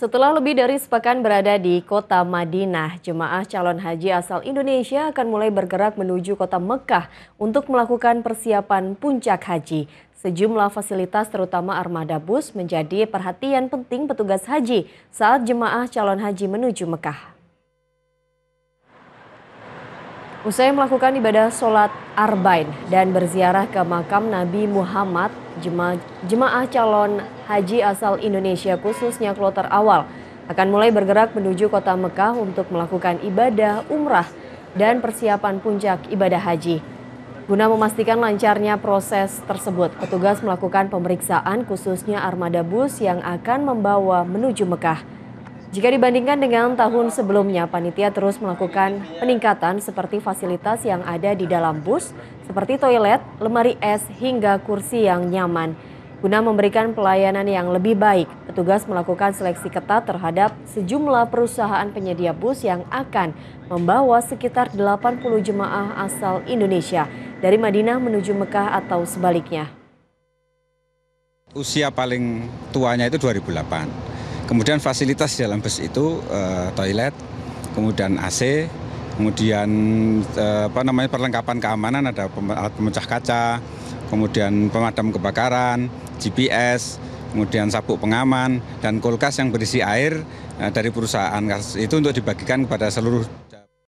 Setelah lebih dari sepekan berada di kota Madinah, jemaah calon haji asal Indonesia akan mulai bergerak menuju kota Mekah untuk melakukan persiapan puncak haji. Sejumlah fasilitas terutama armada bus menjadi perhatian penting petugas haji saat jemaah calon haji menuju Mekah. Usai melakukan ibadah sholat Arbain dan berziarah ke makam Nabi Muhammad, jemaah calon haji asal Indonesia khususnya kloter awal akan mulai bergerak menuju kota Mekah untuk melakukan ibadah umrah dan persiapan puncak ibadah haji. Guna memastikan lancarnya proses tersebut, petugas melakukan pemeriksaan khususnya armada bus yang akan membawa menuju Mekah. Jika dibandingkan dengan tahun sebelumnya, panitia terus melakukan peningkatan seperti fasilitas yang ada di dalam bus, seperti toilet, lemari es, hingga kursi yang nyaman. Guna memberikan pelayanan yang lebih baik, petugas melakukan seleksi ketat terhadap sejumlah perusahaan penyedia bus yang akan membawa sekitar 80 jemaah asal Indonesia dari Madinah menuju Mekah atau sebaliknya. Usia paling tuanya itu 2008. Kemudian fasilitas di dalam bus itu uh, toilet, kemudian AC, kemudian uh, apa namanya perlengkapan keamanan ada alat pemecah kaca, kemudian pemadam kebakaran, GPS, kemudian sabuk pengaman dan kulkas yang berisi air uh, dari perusahaan itu untuk dibagikan kepada seluruh